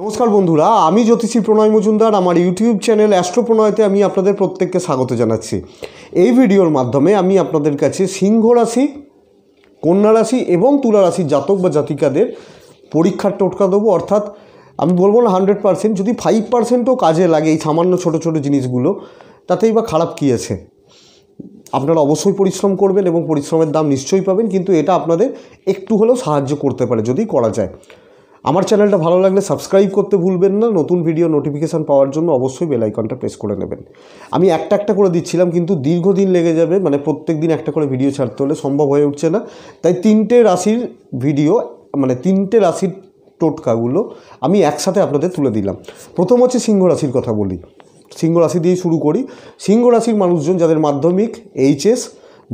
নমস্কার বন্ধুরা আমি জ্যোতিষী প্রণয় মজুমদার আমার ইউটিউব চ্যানেল প্রণয়তে আমি আপনাদের প্রত্যেককে স্বাগত জানাচ্ছি এই ভিডিওর মাধ্যমে আমি আপনাদের কাছে সিংহ রাশি কন্যা রাশি এবং তুলা রাশির জাতক বা জাতিকাদের পরীক্ষার টোটকা দেবো অর্থাৎ আমি বলবো না হান্ড্রেড পার্সেন্ট যদি ফাইভ পার্সেন্টও কাজে লাগে এই সামান্য ছোট ছোট জিনিসগুলো তাতেই বা খারাপ কী আছে আপনারা অবশ্যই পরিশ্রম করবেন এবং পরিশ্রমের দাম নিশ্চয়ই পাবেন কিন্তু এটা আপনাদের একটু হলেও সাহায্য করতে পারে যদি করা যায় আমার চ্যানেলটা ভালো লাগলে সাবস্ক্রাইব করতে ভুলবেন না নতুন ভিডিও নোটিফিকেশান পাওয়ার জন্য অবশ্যই বেলাইকনটা প্রেস করে নেবেন আমি একটা একটা করে দিচ্ছিলাম কিন্তু দীর্ঘদিন লেগে যাবে মানে প্রত্যেক দিন একটা করে ভিডিও ছাড়তে হলে সম্ভব হয়ে উঠছে না তাই তিনটে রাশির ভিডিও মানে তিনটে রাশির টোটকাগুলো আমি একসাথে আপনাদের তুলে দিলাম প্রথম হচ্ছে সিংহ রাশির কথা বলি সিংহ রাশি দিয়েই শুরু করি সিংহ রাশির মানুষজন যাদের মাধ্যমিক এইচএস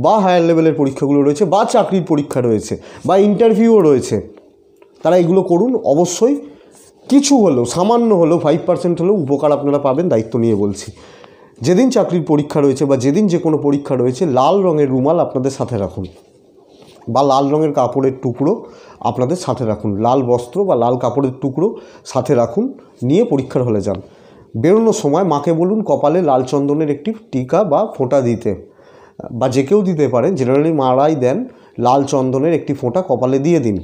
বা হায়ার লেভেলের পরীক্ষাগুলো রয়েছে বা চাকরির পরীক্ষা রয়েছে বা ইন্টারভিউও রয়েছে তারা এগুলো করুন অবশ্যই কিছু হলেও সামান্য হলেও ফাইভ পার্সেন্ট হলেও উপকার আপনারা পাবেন দায়িত্ব নিয়ে বলছি যেদিন চাকরির পরীক্ষা রয়েছে বা যেদিন যে কোনো পরীক্ষা রয়েছে লাল রঙের রুমাল আপনাদের সাথে রাখুন বা লাল রঙের কাপড়ের টুকরো আপনাদের সাথে রাখুন লাল বস্ত্র বা লাল কাপড়ের টুকরো সাথে রাখুন নিয়ে পরীক্ষার হলে যান বেরোনোর সময় মাকে বলুন কপালে লাল চন্দনের একটি টিকা বা ফোঁটা দিতে বা যে কেউ দিতে পারেন জেনারেলি মারাই দেন লাল চন্দনের একটি ফোঁটা কপালে দিয়ে দিন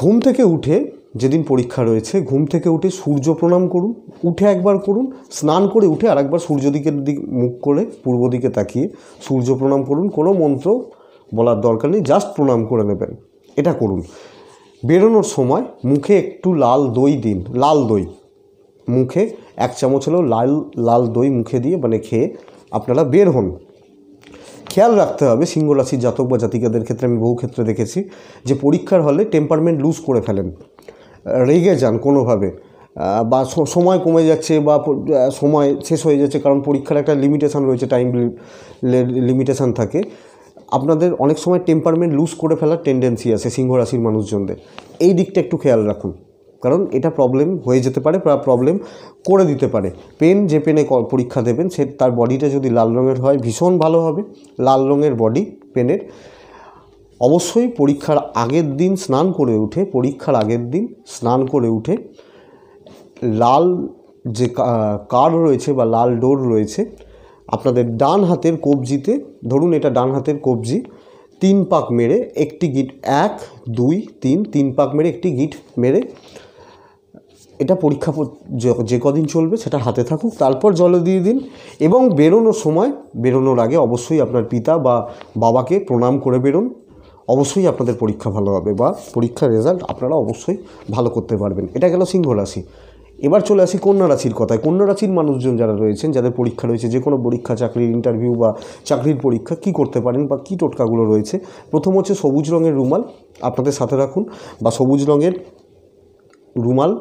ঘুম থেকে উঠে যেদিন পরীক্ষা রয়েছে ঘুম থেকে উঠে সূর্য প্রণাম করুন উঠে একবার করুন স্নান করে উঠে আর একবার সূর্য দিকের দিক মুখ করে পূর্ব দিকে তাকিয়ে সূর্য প্রণাম করুন কোনো মন্ত্র বলার দরকার নেই জাস্ট প্রণাম করে নেবেন এটা করুন বেরোনোর সময় মুখে একটু লাল দই দিন লাল দই মুখে এক চামচ হলেও লাল লাল দই মুখে দিয়ে মানে খেয়ে আপনারা বের হন খেয়াল রাখতে হবে রাশির জাতক বা জাতিকাদের ক্ষেত্রে আমি বহু ক্ষেত্রে দেখেছি যে পরীক্ষার হলে টেম্পারমেন্ট লুজ করে ফেলেন রেগে যান কোনোভাবে বা সময় কমে যাচ্ছে বা সময় শেষ হয়ে যাচ্ছে কারণ পরীক্ষার একটা লিমিটেশান রয়েছে টাইম লিমিটেশান থাকে আপনাদের অনেক সময় টেম্পারমেন্ট লুজ করে ফেলার টেন্ডেন্সি আছে সিংহ রাশির মানুষজনদের এই দিকটা একটু খেয়াল রাখুন কারণ এটা প্রবলেম হয়ে যেতে পারে বা প্রবলেম করে দিতে পারে পেন যে পেনে পরীক্ষা দেবেন সে তার বডিটা যদি লাল রঙের হয় ভীষণ ভালো হবে লাল রঙের বডি পেনের অবশ্যই পরীক্ষার আগের দিন স্নান করে উঠে পরীক্ষার আগের দিন স্নান করে উঠে লাল যে কার্ড রয়েছে বা লাল ডোর রয়েছে আপনাদের ডান হাতের কবজিতে ধরুন এটা ডান হাতের কবজি তিন পাক মেরে একটি গিট এক দুই তিন তিন পাক মেরে একটি গিট মেরে এটা পরীক্ষা যে কদিন চলবে সেটা হাতে থাকুক তারপর জল দিয়ে দিন এবং বেরোনোর সময় বেরোনোর আগে অবশ্যই আপনার পিতা বা বাবাকে প্রণাম করে বেরোন অবশ্যই আপনাদের পরীক্ষা ভালো হবে বা পরীক্ষার রেজাল্ট আপনারা অবশ্যই ভালো করতে পারবেন এটা গেল সিংহ রাশি এবার চলে আসি কন্যা রাশির কথায় কন্যা রাশির মানুষজন যারা রয়েছেন যাদের পরীক্ষা রয়েছে যে কোনো পরীক্ষা চাকরির ইন্টারভিউ বা চাকরির পরীক্ষা কি করতে পারেন বা কী টোটকাগুলো রয়েছে প্রথম হচ্ছে সবুজ রঙের রুমাল আপনাদের সাথে রাখুন বা সবুজ রঙের রুমাল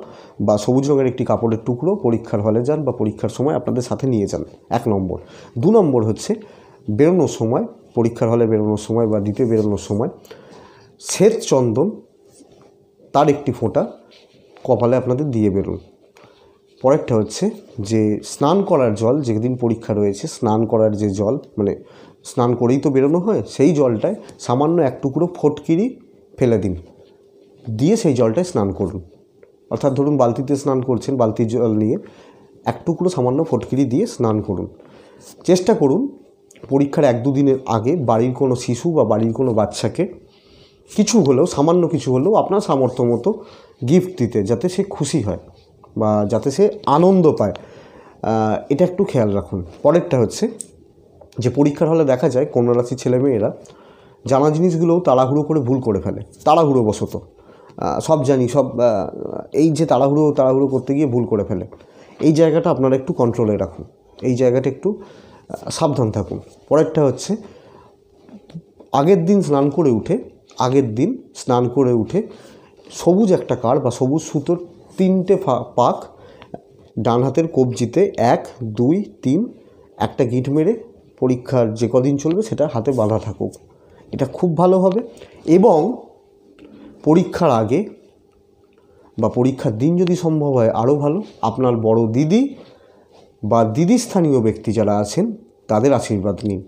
বা সবুজ রঙের একটি কাপড়ের টুকরো পরীক্ষার হলে যান বা পরীক্ষার সময় আপনাদের সাথে নিয়ে যান এক নম্বর দু নম্বর হচ্ছে বেরোনোর সময় পরীক্ষার হলে বেরোনোর সময় বা দিতে বেরোনোর সময় শ্বেত চন্দন তার একটি ফোঁটা কপালে আপনাদের দিয়ে বেরোন পরেরটা হচ্ছে যে স্নান করার জল যেদিন পরীক্ষা রয়েছে স্নান করার যে জল মানে স্নান করেই তো বেরোনো হয় সেই জলটায় সামান্য এক টুকরো ফটকিরি ফেলে দিন দিয়ে সেই জলটায় স্নান করুন অর্থাৎ ধরুন বালতিতে স্নান করছেন বালতির জল নিয়ে এক টুকরো সামান্য ফটকিরি দিয়ে স্নান করুন চেষ্টা করুন পরীক্ষার এক দুদিনের আগে বাড়ির কোনো শিশু বা বাড়ির কোনো বাচ্চাকে কিছু হলেও সামান্য কিছু হলেও আপনার সামর্থ্য মতো গিফট দিতে যাতে সে খুশি হয় বা যাতে সে আনন্দ পায় এটা একটু খেয়াল রাখুন পরেরটা হচ্ছে যে পরীক্ষার হলে দেখা যায় কন্যা রাশির ছেলেমেয়েরা জানা জিনিসগুলোও তাড়াহুড়ো করে ভুল করে ফেলে তাড়াহুড়ো বশত সব জানি সব এই যে তাড়াহুড়ো তাড়াহুড়ো করতে গিয়ে ভুল করে ফেলে এই জায়গাটা আপনারা একটু কন্ট্রোলে রাখুন এই জায়গাটা একটু সাবধান থাকুন পরেরটা হচ্ছে আগের দিন স্নান করে উঠে আগের দিন স্নান করে উঠে সবুজ একটা কার বা সবুজ সুতোর তিনটে পাক ডান হাতের কবজিতে এক দুই তিন একটা গিট মেরে পরীক্ষার যে কদিন চলবে সেটা হাতে বাঁধা থাকুক এটা খুব ভালো হবে এবং পরীক্ষার আগে বা পরীক্ষার দিন যদি সম্ভব হয় আরও ভালো আপনার বড় দিদি বা দিদি স্থানীয় ব্যক্তি যারা আছেন তাদের আশীর্বাদ নিন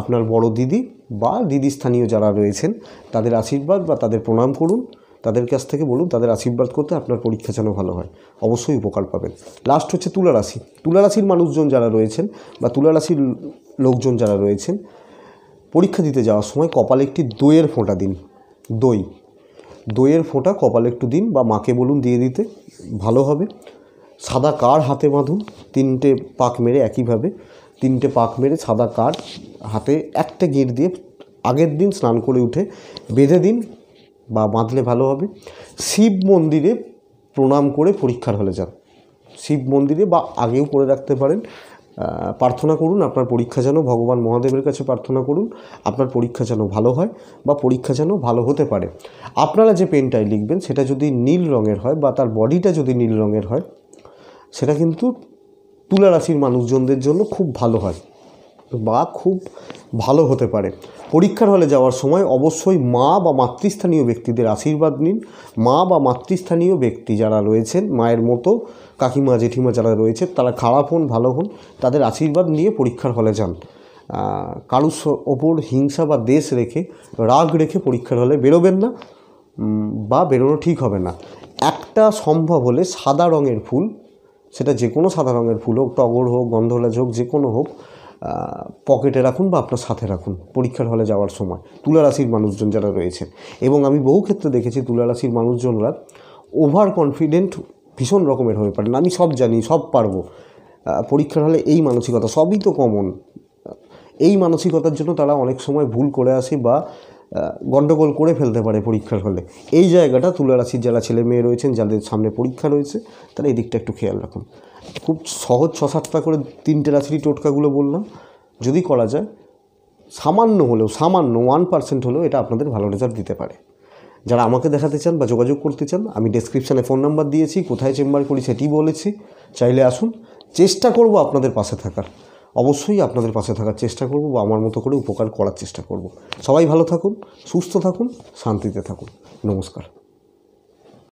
আপনার বড় দিদি বা দিদি স্থানীয় যারা রয়েছেন তাদের আশীর্বাদ বা তাদের প্রণাম করুন তাদের কাছ থেকে বলুন তাদের আশীর্বাদ করতে আপনার পরীক্ষা যেন ভালো হয় অবশ্যই উপকার পাবেন লাস্ট হচ্ছে তুলা রাশি মানুষজন যারা রয়েছেন বা তুলারাশির লোকজন যারা রয়েছেন পরীক্ষা দিতে যাওয়ার সময় কপালে একটি দইয়ের ফোঁটা দিন দই দইয়ের ফোঁটা কপালে একটু দিন বা মাকে বলুন দিয়ে দিতে ভালো হবে সাদা কার হাতে বাঁধুন তিনটে পাক মেরে একইভাবে তিনটে পাক মেরে সাদা কার হাতে একটা গেট দিয়ে আগের দিন স্নান করে উঠে বেঁধে দিন বা বাঁধলে ভালো হবে শিব মন্দিরে প্রণাম করে পরীক্ষার হলে যান শিব মন্দিরে বা আগেও করে রাখতে পারেন প্রার্থনা করুন আপনার পরীক্ষা যেন ভগবান মহাদেবের কাছে প্রার্থনা করুন আপনার পরীক্ষা যেন ভালো হয় বা পরীক্ষা যেন ভালো হতে পারে আপনারা যে পেনটাই লিখবেন সেটা যদি নীল রঙের হয় বা তার বডিটা যদি নীল রঙের হয় সেটা কিন্তু তুলা রাশির মানুষজনদের জন্য খুব ভালো হয় বা খুব ভালো হতে পারে পরীক্ষার হলে যাওয়ার সময় অবশ্যই মা বা মাতৃস্থানীয় ব্যক্তিদের আশীর্বাদ নিন মা বা মাতৃস্থানীয় ব্যক্তি যারা রয়েছেন মায়ের মতো কাকিমা জেঠিমা যারা রয়েছে তারা খারাপ হন ভালো হন তাদের আশীর্বাদ নিয়ে পরীক্ষার হলে যান কারুর ওপর হিংসা বা দেশ রেখে রাগ রেখে পরীক্ষার হলে বেরোবেন না বা বেরোনো ঠিক হবে না একটা সম্ভব হলে সাদা রঙের ফুল সেটা যে কোনো সাদা রঙের ফুল হোক টগর হোক গন্ধরাজ হোক যে কোনো হোক পকেটে রাখুন বা আপনার সাথে রাখুন পরীক্ষার হলে যাওয়ার সময় তুলারাশির মানুষজন যারা রয়েছেন এবং আমি বহু ক্ষেত্রে দেখেছি তুলারাশির মানুষজনরা ওভার কনফিডেন্ট ভীষণ রকমের হয়ে পারেন আমি সব জানি সব পারবো পরীক্ষার হলে এই মানসিকতা সবই তো কমন এই মানসিকতার জন্য তারা অনেক সময় ভুল করে আসে বা গণ্ডগোল করে ফেলতে পারে পরীক্ষার হলে এই জায়গাটা তুলা রাশির যারা ছেলে মেয়ে রয়েছেন যাদের সামনে পরীক্ষা রয়েছে তারা এই দিকটা একটু খেয়াল রাখুন খুব সহজ ছ সাতটা করে তিনটে রাশিরই টোটকাগুলো বললাম যদি করা যায় সামান্য হলেও সামান্য ওয়ান পার্সেন্ট হলেও এটা আপনাদের ভালো রেজাল্ট দিতে পারে যারা আমাকে দেখাতে চান বা যোগাযোগ করতে চান আমি ডেসক্রিপশানে ফোন নাম্বার দিয়েছি কোথায় চেম্বার করি সেটি বলেছি চাইলে আসুন চেষ্টা করব আপনাদের পাশে থাকার অবশ্যই আপনাদের পাশে থাকার চেষ্টা করব বা আমার মতো করে উপকার করার চেষ্টা করব সবাই ভালো থাকুন সুস্থ থাকুন শান্তিতে থাকুন নমস্কার